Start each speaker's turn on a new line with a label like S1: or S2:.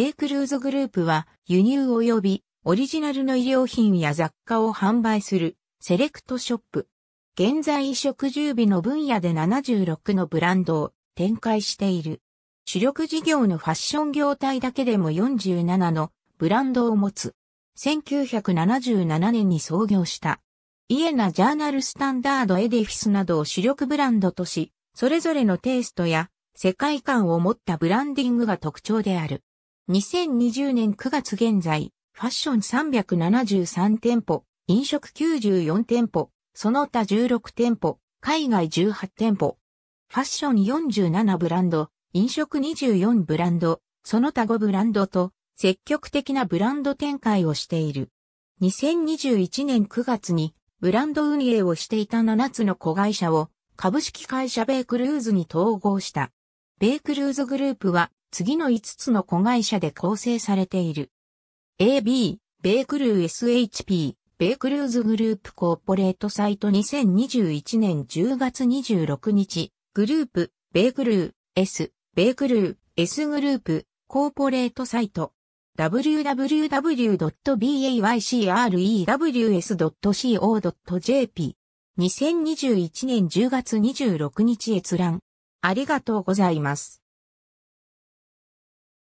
S1: 米クルーズグループは輸入及びオリジナルの衣料品
S2: や雑貨を販売するセレクトショップ。現在衣食住備の分野で76のブランドを展開している。主力事業のファッション業態だけでも47のブランドを持つ。1977年に創業した。イエナジャーナルスタンダードエディフィスなどを主力ブランドとし、それぞれのテイストや世界観を持ったブランディングが特徴である。2020年9月現在、ファッション373店舗、飲食94店舗、その他16店舗、海外18店舗。ファッション47ブランド、飲食24ブランド、その他5ブランドと積極的なブランド展開をしている。2021年9月にブランド運営をしていた7つの子会社を株式会社ベイクルーズに統合した。ベイクルーズグループは次の5つの子会社で構成されている。AB、ベイクルー SHP、イクルーズグループコーポレートサイト2021年10月26日、グループ、ベイクルー、S、イクルー、S グループ、コーポレートサイト。www.baycrews.co.jp 2021年10月
S1: 26日閲覧。ありがとうございます。